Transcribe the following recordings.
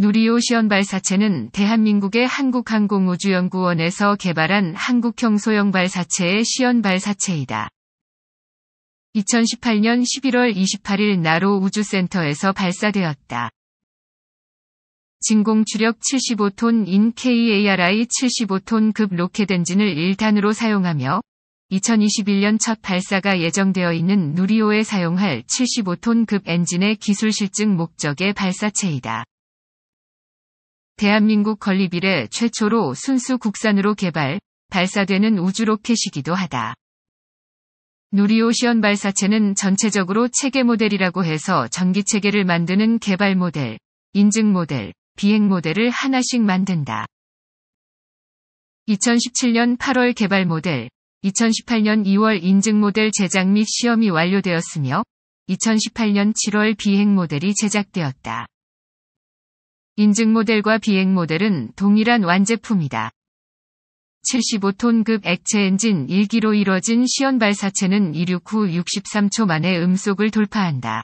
누리호 시연발 사체는 대한민국의 한국항공우주연구원에서 개발한 한국형 소형발 사체의 시연발 사체이다. 2018년 11월 28일 나로 우주센터에서 발사되었다. 진공 추력 75톤인 KARI 75톤급 로켓 엔진을 1단으로 사용하며 2021년 첫 발사가 예정되어 있는 누리호에 사용할 75톤급 엔진의 기술 실증 목적의 발사체이다. 대한민국 건립 이래 최초로 순수 국산으로 개발, 발사되는 우주로켓이기도 하다. 누리오션 발사체는 전체적으로 체계 모델이라고 해서 전기 체계를 만드는 개발 모델, 인증 모델, 비행 모델을 하나씩 만든다. 2017년 8월 개발 모델, 2018년 2월 인증 모델 제작 및 시험이 완료되었으며, 2018년 7월 비행 모델이 제작되었다. 인증 모델과 비행 모델은 동일한 완제품이다. 75톤급 액체 엔진 1기로 이뤄진 시연 발사체는 이륙 후 63초 만에 음속을 돌파한다.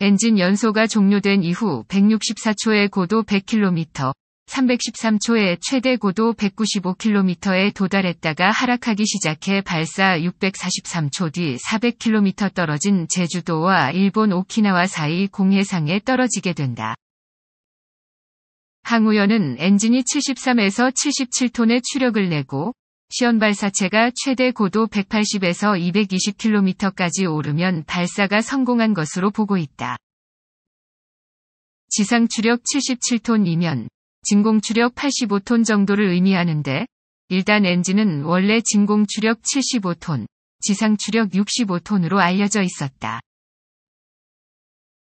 엔진 연소가 종료된 이후 164초의 고도 100km, 313초에 최대 고도 195km에 도달했다가 하락하기 시작해 발사 643초 뒤 400km 떨어진 제주도와 일본 오키나와 사이 공해상에 떨어지게 된다. 항우연은 엔진이 73에서 77톤의 추력을 내고 시험 발사체가 최대 고도 180에서 220km까지 오르면 발사가 성공한 것으로 보고 있다. 지상 추력 77톤이면 진공 추력 85톤 정도를 의미하는데 일단 엔진은 원래 진공 추력 75톤, 지상 추력 65톤으로 알려져 있었다.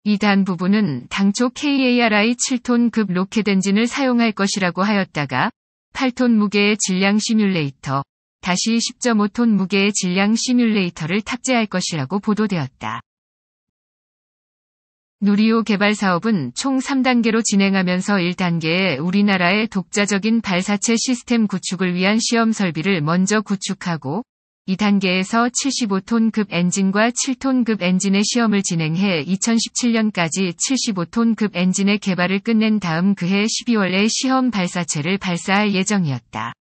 이단 부분은 당초 KARI 7톤급 로켓 엔진을 사용할 것이라고 하였다가 8톤 무게의 질량 시뮬레이터, 다시 10.5톤 무게의 질량 시뮬레이터를 탑재할 것이라고 보도되었다. 누리호 개발 사업은 총 3단계로 진행하면서 1단계에 우리나라의 독자적인 발사체 시스템 구축을 위한 시험 설비를 먼저 구축하고 2단계에서 75톤급 엔진과 7톤급 엔진의 시험을 진행해 2017년까지 75톤급 엔진의 개발을 끝낸 다음 그해 12월에 시험 발사체를 발사할 예정이었다.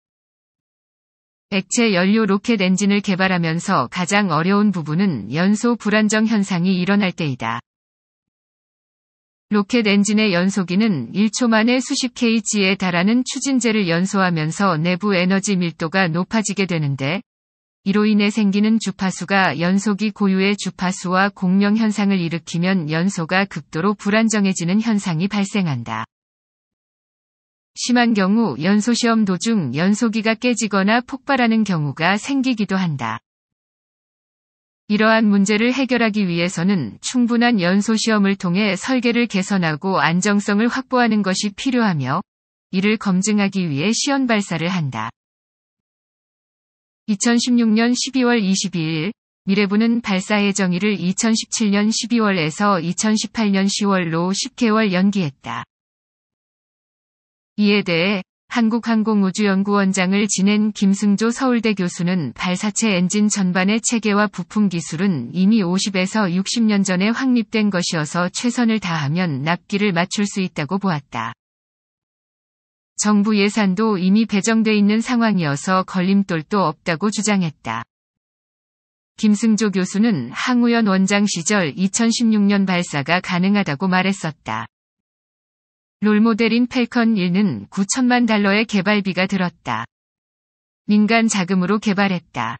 액체 연료 로켓 엔진을 개발하면서 가장 어려운 부분은 연소 불안정 현상이 일어날 때이다. 로켓 엔진의 연소기는 1초 만에 수십 kg에 달하는 추진제를 연소하면서 내부 에너지 밀도가 높아지게 되는데 이로 인해 생기는 주파수가 연소기 고유의 주파수와 공명 현상을 일으키면 연소가 극도로 불안정해지는 현상이 발생한다. 심한 경우 연소시험 도중 연소기가 깨지거나 폭발하는 경우가 생기기도 한다. 이러한 문제를 해결하기 위해서는 충분한 연소시험을 통해 설계를 개선하고 안정성을 확보하는 것이 필요하며 이를 검증하기 위해 시연 발사를 한다. 2016년 12월 22일 미래부는 발사의 정의를 2017년 12월에서 2018년 10월로 10개월 연기했다. 이에 대해 한국항공우주연구원장을 지낸 김승조 서울대 교수는 발사체 엔진 전반의 체계와 부품 기술은 이미 50에서 60년 전에 확립된 것이어서 최선을 다하면 납기를 맞출 수 있다고 보았다. 정부 예산도 이미 배정돼 있는 상황이어서 걸림돌도 없다고 주장했다. 김승조 교수는 항우연 원장 시절 2016년 발사가 가능하다고 말했었다. 롤모델인 펠컨 1는 9천만 달러의 개발비가 들었다. 민간 자금으로 개발했다.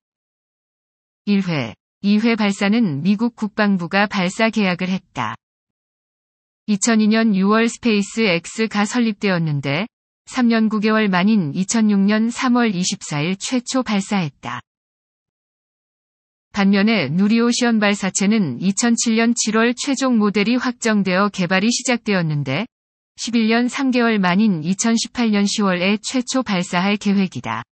1회, 2회 발사는 미국 국방부가 발사 계약을 했다. 2002년 6월 스페이스 X가 설립되었는데 3년 9개월 만인 2006년 3월 24일 최초 발사했다. 반면에 누리오시언 발사체는 2007년 7월 최종 모델이 확정되어 개발이 시작되었는데 11년 3개월 만인 2018년 10월에 최초 발사할 계획이다.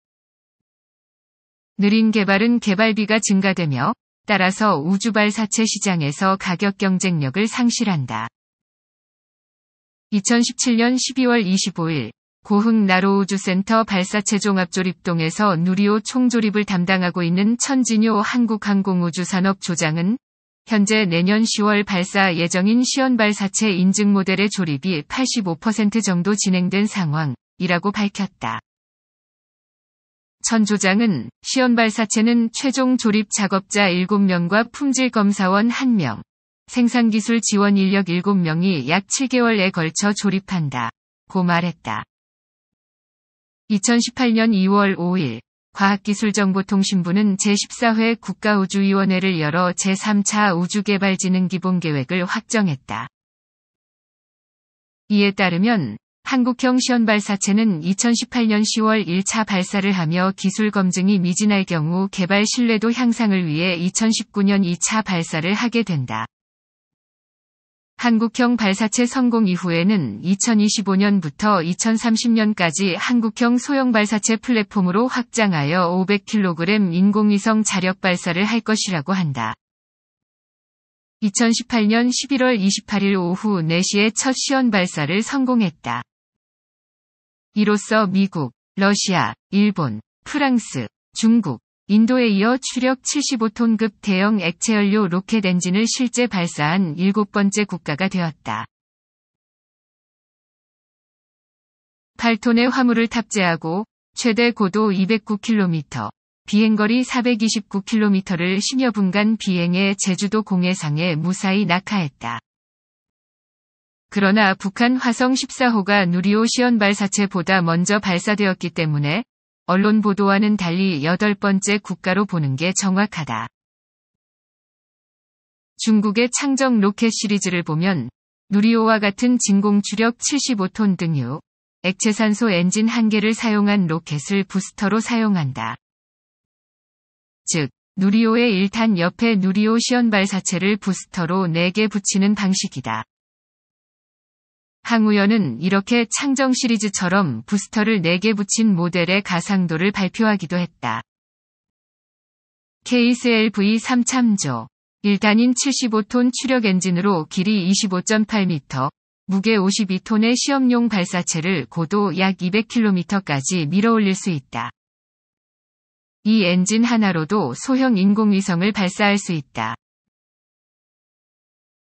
느린 개발은 개발비가 증가되며 따라서 우주발 사체 시장에서 가격 경쟁력을 상실한다. 2017년 12월 25일 고흥 나로우주센터 발사체 종합조립동에서 누리호 총조립을 담당하고 있는 천진효 한국항공우주산업조장은 현재 내년 10월 발사 예정인 시연발사체 인증 모델의 조립이 85% 정도 진행된 상황이라고 밝혔다. 천 조장은 시연발사체는 최종 조립 작업자 7명과 품질 검사원 1명, 생산기술 지원 인력 7명이 약 7개월에 걸쳐 조립한다. 고 말했다. 2018년 2월 5일 과학기술정보통신부는 제14회 국가우주위원회를 열어 제3차 우주개발진흥 기본계획을 확정했다. 이에 따르면 한국형 시험발사체는 2018년 10월 1차 발사를 하며 기술 검증이 미진할 경우 개발 신뢰도 향상을 위해 2019년 2차 발사를 하게 된다. 한국형 발사체 성공 이후에는 2025년부터 2030년까지 한국형 소형 발사체 플랫폼으로 확장하여 500kg 인공위성 자력 발사를 할 것이라고 한다. 2018년 11월 28일 오후 4시에 첫 시연 발사를 성공했다. 이로써 미국, 러시아, 일본, 프랑스, 중국, 인도에 이어 추력 75톤급 대형 액체연료 로켓 엔진을 실제 발사한 일곱 번째 국가가 되었다. 8톤의 화물을 탑재하고 최대 고도 209km, 비행거리 429km를 10여 분간 비행해 제주도 공해상에 무사히 낙하했다. 그러나 북한 화성 14호가 누리호 시연발사체보다 먼저 발사되었기 때문에 언론 보도와는 달리 여덟 번째 국가로 보는 게 정확하다. 중국의 창정 로켓 시리즈를 보면 누리호와 같은 진공 추력 75톤 등유, 액체산소 엔진 한 개를 사용한 로켓을 부스터로 사용한다. 즉, 누리호의 1탄 옆에 누리호 시연발사체를 부스터로 4개 붙이는 방식이다. 항우연은 이렇게 창정 시리즈처럼 부스터를 4개 붙인 모델의 가상도를 발표하기도 했다. KSLV 3참조 1단인 75톤 추력 엔진으로 길이 25.8m, 무게 52톤의 시험용 발사체를 고도 약 200km까지 밀어올릴 수 있다. 이 엔진 하나로도 소형 인공위성을 발사할 수 있다.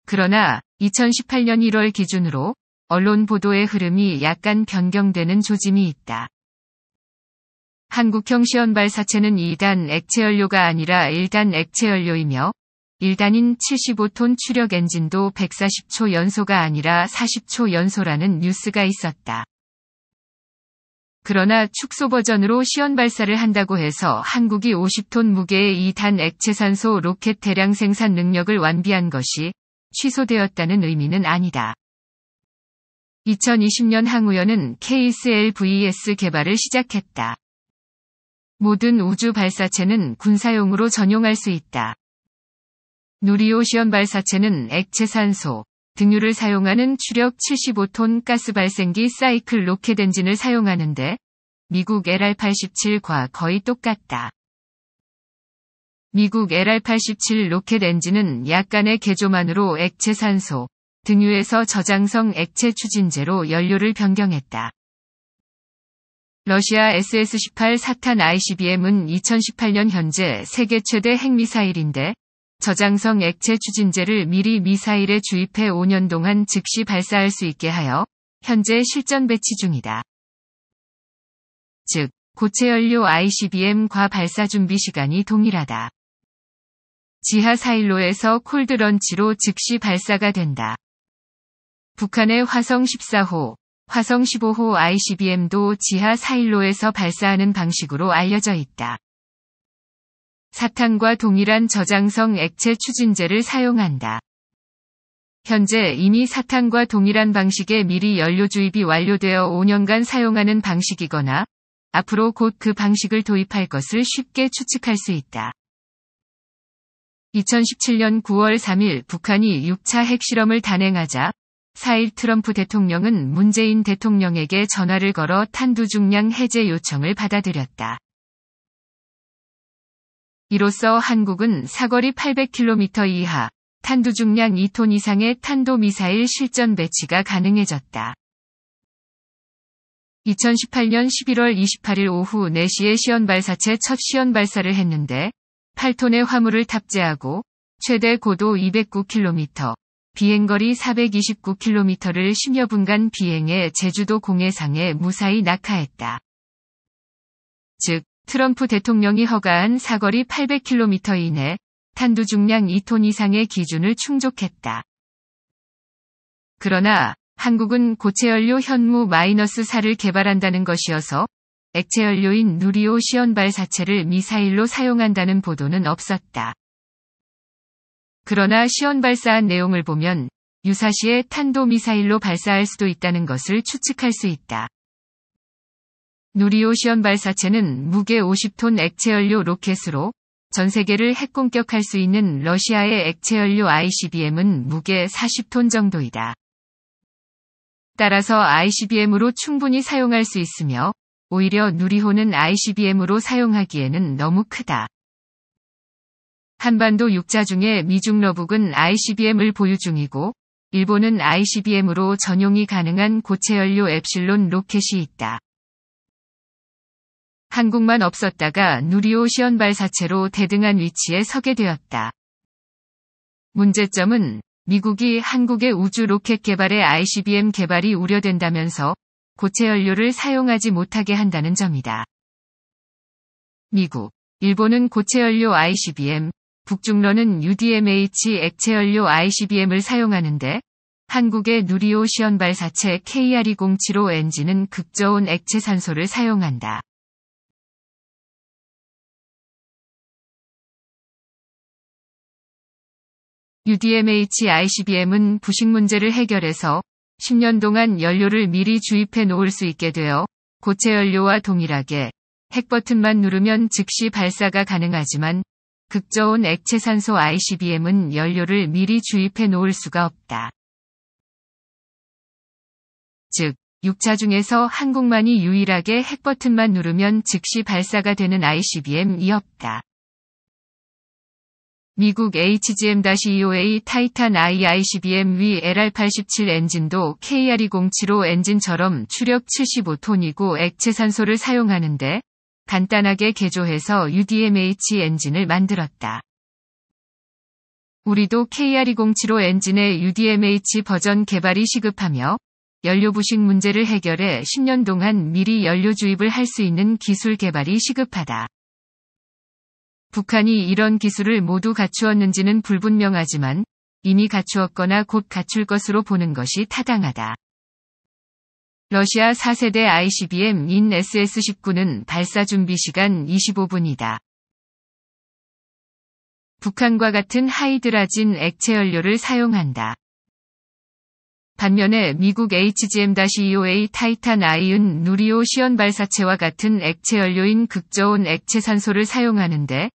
그러나 2018년 1월 기준으로 언론 보도의 흐름이 약간 변경되는 조짐이 있다. 한국형 시연발 사체는 2단 액체연료가 아니라 1단 액체연료이며 1단인 75톤 추력 엔진도 140초 연소가 아니라 40초 연소라는 뉴스가 있었다. 그러나 축소 버전으로 시연 발사를 한다고 해서 한국이 50톤 무게의 2단 액체산소 로켓 대량 생산 능력을 완비한 것이 취소되었다는 의미는 아니다. 2020년 항우연은 KSLVS 개발을 시작했다. 모든 우주 발사체는 군사용으로 전용할 수 있다. 누리호 시험 발사체는 액체 산소, 등유를 사용하는 추력 75톤 가스 발생기 사이클 로켓 엔진을 사용하는데 미국 LR-87과 거의 똑같다. 미국 LR-87 로켓 엔진은 약간의 개조만으로 액체 산소, 등유에서 저장성 액체 추진제로 연료를 변경했다. 러시아 SS-18 사탄 ICBM은 2018년 현재 세계 최대 핵미사일인데 저장성 액체 추진제를 미리 미사일에 주입해 5년 동안 즉시 발사할 수 있게 하여 현재 실전 배치 중이다. 즉, 고체연료 ICBM과 발사 준비 시간이 동일하다. 지하 사일로에서 콜드런치로 즉시 발사가 된다. 북한의 화성 14호, 화성 15호 ICBM도 지하 4일로에서 발사하는 방식으로 알려져 있다. 사탄과 동일한 저장성 액체 추진제를 사용한다. 현재 이미 사탄과 동일한 방식의 미리 연료 주입이 완료되어 5년간 사용하는 방식이거나 앞으로 곧 그 방식을 도입할 것을 쉽게 추측할 수 있다. 2017년 9월 3일 북한이 6차 핵실험을 단행하자 4일 트럼프 대통령은 문재인 대통령에게 전화를 걸어 탄두 중량 해제 요청을 받아들였다. 이로써 한국은 사거리 800km 이하, 탄두 중량 2톤 이상의 탄도 미사일 실전 배치가 가능해졌다. 2018년 11월 28일 오후 4시에 시연 발사체 첫 시연 발사를 했는데 8톤의 화물을 탑재하고 최대 고도 209km, 비행거리 429km를 10여 분간 비행해 제주도 공해상에 무사히 낙하했다. 즉, 트럼프 대통령이 허가한 사거리 800km 이내 탄두 중량 2톤 이상의 기준을 충족했다. 그러나 한국은 고체연료 현무 마이너스 4를 개발한다는 것이어서 액체연료인 누리오 시연발 사체를 미사일로 사용한다는 보도는 없었다. 그러나 시연 발사한 내용을 보면 유사시에 탄도미사일로 발사할 수도 있다는 것을 추측할 수 있다. 누리호 시연 발사체는 무게 50톤 액체연료 로켓으로 전 세계를 핵공격할 수 있는 러시아의 액체연료 ICBM은 무게 40톤 정도이다. 따라서 ICBM으로 충분히 사용할 수 있으며 오히려 누리호는 ICBM으로 사용하기에는 너무 크다. 한반도 6자 중에 미중 러북은 ICBM을 보유 중이고 일본은 ICBM으로 전용이 가능한 고체연료 엡실론 로켓이 있다. 한국만 없었다가 누리호 시연발사체로 대등한 위치에 서게 되었다. 문제점은 미국이 한국의 우주 로켓 개발에 ICBM 개발이 우려된다면서 고체 연료를 사용하지 못하게 한다는 점이다. 미국, 일본은 고체 연료 ICBM, 북중러는 UDMH 액체연료 ICBM을 사용하는데 한국의 누리오 시연발사체 KR2075 엔진은 극저온 액체산소를 사용한다. UDMH ICBM은 부식 문제를 해결해서 10년 동안 연료를 미리 주입해 놓을 수 있게 되어 고체 연료와 동일하게 핵버튼만 누르면 즉시 발사가 가능하지만 극저온 액체산소 ICBM은 연료를 미리 주입해 놓을 수가 없다. 즉, 6차 중에서 한국만이 유일하게 핵버튼만 누르면 즉시 발사가 되는 ICBM이 없다. 미국 HGM-EOA 타이탄 IICBM 위 LR-87 엔진도 KR-2075 e 엔진처럼 추력 75톤이고 액체산소를 사용하는데 간단하게 개조해서 UDMH 엔진을 만들었다. 우리도 KR2075 엔진의 UDMH 버전 개발이 시급하며 연료 부식 문제를 해결해 10년 동안 미리 연료 주입을 할 수 있는 기술 개발이 시급하다. 북한이 이런 기술을 모두 갖추었는지는 불분명하지만 이미 갖추었거나 곧 갖출 것으로 보는 것이 타당하다. 러시아 4세대 ICBM 인 SS-19는 발사 준비 시간 25분이다. 북한과 같은 하이드라진 액체 연료를 사용한다. 반면에 미국 HGM-EOA 타이탄 아이은 누리오 시연 발사체와 같은 액체 연료인 극저온 액체 산소를 사용하는데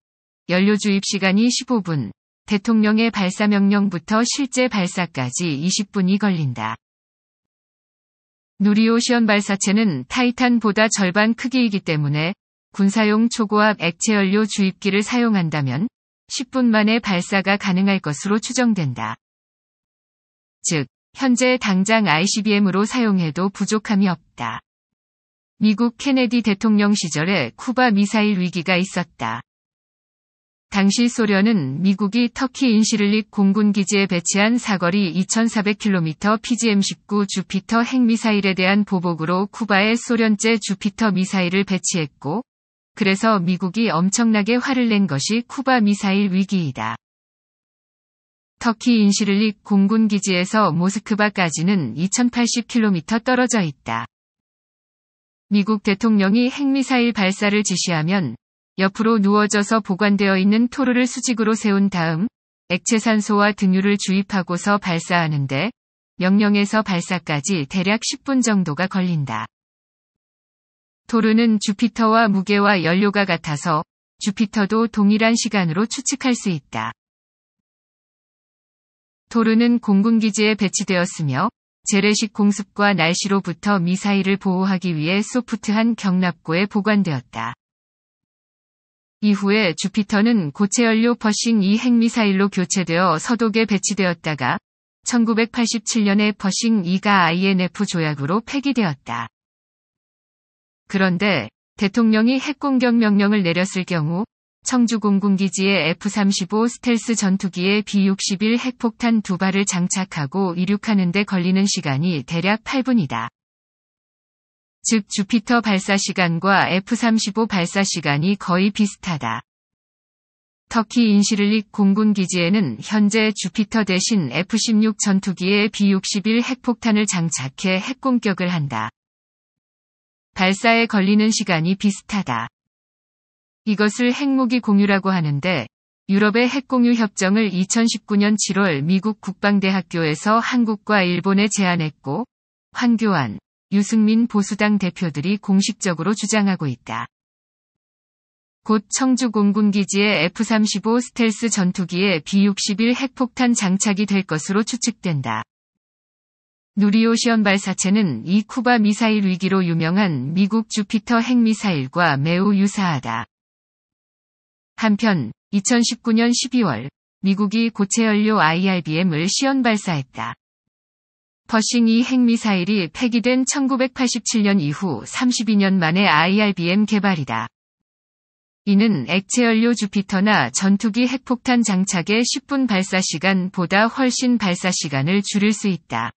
연료 주입 시간이 15분, 대통령의 발사 명령부터 실제 발사까지 20분이 걸린다. 누리오션 발사체는 타이탄보다 절반 크기이기 때문에 군사용 초고압 액체연료 주입기를 사용한다면 10분 만에 발사가 가능할 것으로 추정된다. 즉, 현재 당장 ICBM으로 사용해도 부족함이 없다. 미국 케네디 대통령 시절에 쿠바 미사일 위기가 있었다. 당시 소련은 미국이 터키 인시를릭 공군기지에 배치한 사거리 2400km PGM-19 주피터 핵미사일에 대한 보복으로 쿠바에 소련제 주피터 미사일을 배치했고, 그래서 미국이 엄청나게 화를 낸 것이 쿠바 미사일 위기이다. 터키 인시를릭 공군기지에서 모스크바까지는 2080km 떨어져 있다. 미국 대통령이 핵미사일 발사를 지시하면 옆으로 누워져서 보관되어 있는 토르를 수직으로 세운 다음 액체산소와 등유를 주입하고서 발사하는데 명령에서 발사까지 대략 10분 정도가 걸린다. 토르는 주피터와 무게와 연료가 같아서 주피터도 동일한 시간으로 추측할 수 있다. 토르는 공군기지에 배치되었으며 재래식 공습과 날씨로부터 미사일을 보호하기 위해 소프트한 경납고에 보관되었다. 이후에 주피터는 고체 연료 퍼싱 2 핵미사일로 교체되어 서독에 배치되었다가 1987년에 퍼싱 2가 INF 조약으로 폐기되었다. 그런데 대통령이 핵공격 명령을 내렸을 경우 청주 공군기지에 F-35 스텔스 전투기에 B-61 핵폭탄 두 발을 장착하고 이륙하는데 걸리는 시간이 대략 8분이다. 즉 주피터 발사 시간과 F-35 발사 시간이 거의 비슷하다. 터키 인시를릭 공군 기지에는 현재 주피터 대신 F-16 전투기에 B-61 핵폭탄을 장착해 핵공격을 한다. 발사에 걸리는 시간이 비슷하다. 이것을 핵무기 공유라고 하는데 유럽의 핵공유 협정을 2019년 7월 미국 국방대학교에서 한국과 일본에 제안했고 황교안, 유승민 보수당 대표들이 공식적으로 주장하고 있다. 곧 청주 공군기지에 F-35 스텔스 전투기에 B-61 핵폭탄 장착이 될 것으로 추측된다. 누리오 시험 발사체는 이 쿠바 미사일 위기로 유명한 미국 주피터 핵미사일과 매우 유사하다. 한편 2019년 12월 미국이 고체 연료 IRBM을 시험 발사했다. 퍼싱이 핵미사일이 폐기된 1987년 이후 32년 만에 IRBM 개발이다. 이는 액체연료 주피터나 전투기 핵폭탄 장착에 10분 발사시간보다 훨씬 발사시간을 줄일 수 있다.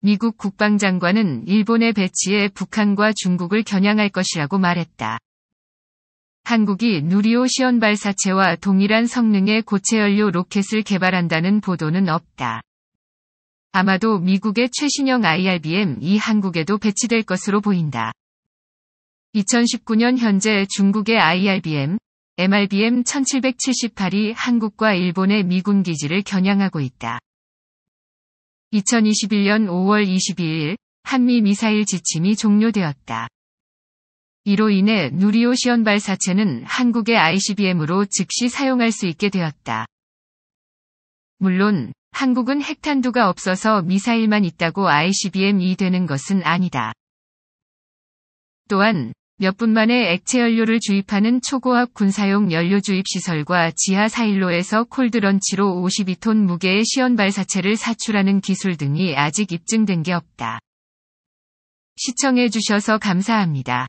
미국 국방장관은 일본의 배치에 북한과 중국을 겨냥할 것이라고 말했다. 한국이 누리호 시연발사체와 동일한 성능의 고체연료 로켓을 개발한다는 보도는 없다. 아마도 미국의 최신형 i r b m 이 한국에도 배치될 것으로 보인다. 2019년 현재 중국의 IRBM, MRBM 1778이 한국과 일본의 미군 기지를 겨냥하고 있다. 2021년 5월 22일 한미 미사일 지침이 종료되었다. 이로 인해 누리호 시연발 사체는 한국의 ICBM으로 즉시 사용할 수 있게 되었다. 물론 한국은 핵탄두가 없어서 미사일만 있다고 ICBM이 되는 것은 아니다. 또한 몇 분 만에 액체 연료를 주입하는 초고압 군사용 연료 주입 시설과 지하 사일로에서 콜드런치로 52톤 무게의 시연 발사체를 사출하는 기술 등이 아직 입증된 게 없다. 시청해 주셔서 감사합니다.